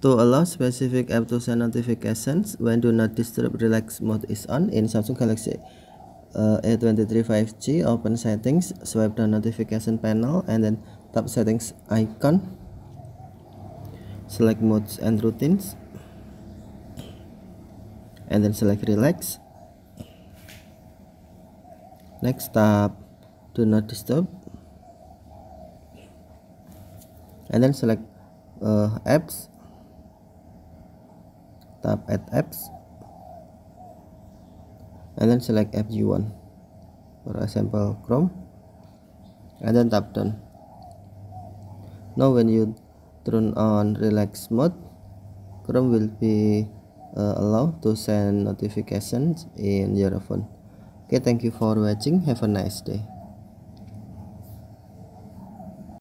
To allow specific app to send notifications when do not disturb relax mode is on in Samsung Galaxy uh, A23 5G, open settings, swipe down notification panel and then tap settings icon, select modes and routines, and then select relax. Next tap do not disturb and then select uh, apps tap add apps and then select app you want for example chrome and then tap done now when you turn on relax mode chrome will be uh, allowed to send notifications in your phone okay thank you for watching have a nice day